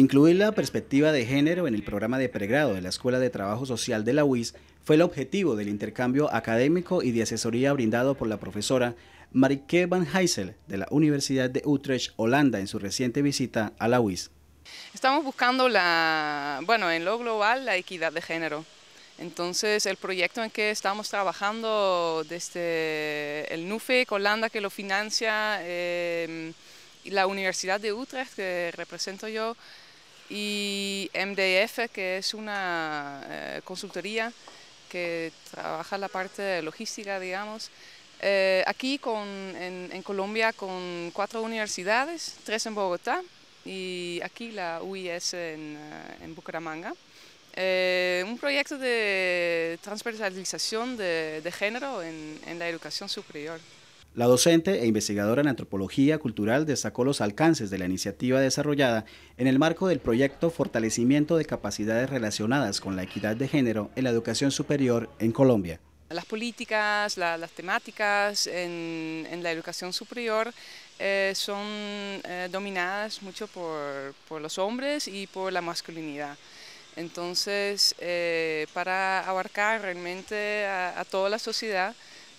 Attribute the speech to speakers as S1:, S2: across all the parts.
S1: Incluir la perspectiva de género en el programa de pregrado de la Escuela de Trabajo Social de la UIS fue el objetivo del intercambio académico y de asesoría brindado por la profesora Marike van Heysel de la Universidad de Utrecht, Holanda, en su reciente visita a la UIS.
S2: Estamos buscando la, bueno, en lo global la equidad de género. Entonces, el proyecto en que estamos trabajando desde el NUFEC, Holanda, que lo financia, eh, la Universidad de Utrecht, que represento yo, y MDF, que es una eh, consultoría que trabaja la parte logística, digamos. Eh, aquí en, Colombia con cuatro universidades, tres en Bogotá y aquí la UIS eh, en, Bucaramanga. un proyecto de transversalización de, género en la educación superior.
S1: La docente e investigadora en antropología cultural destacó los alcances de la iniciativa desarrollada en el marco del proyecto Fortalecimiento de capacidades relacionadas con la equidad de género en la educación superior en Colombia.
S2: Las políticas, las temáticas en, la educación superior eh, son eh, dominadas mucho por, los hombres y por la masculinidad. Entonces, eh, para abarcar realmente a, toda la sociedad,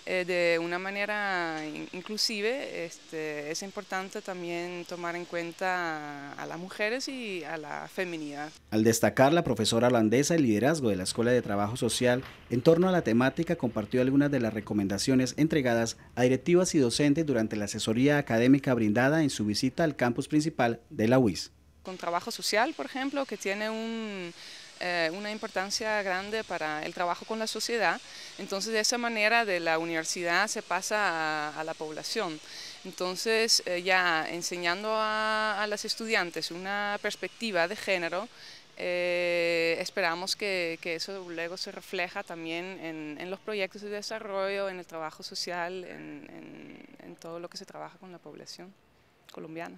S2: eh, de una manera inclusive, este, es importante también tomar en cuenta a, las mujeres y a la feminidad.
S1: Al destacar la profesora holandesa el liderazgo de la Escuela de Trabajo Social en torno a la temática, compartió algunas de las recomendaciones entregadas a directivas y docentes durante la asesoría académica brindada en su visita al campus principal de la UIS.
S2: Con trabajo social, por ejemplo, que tiene un eh, una importancia grande para el trabajo con la sociedad. Entonces, de esa manera, de la universidad se pasa a, la población. Entonces, eh, ya enseñando a, las estudiantes una perspectiva de género, eh, esperamos que, eso luego se refleja también en, los proyectos de desarrollo, en el trabajo social, en todo lo que se trabaja con la población colombiana.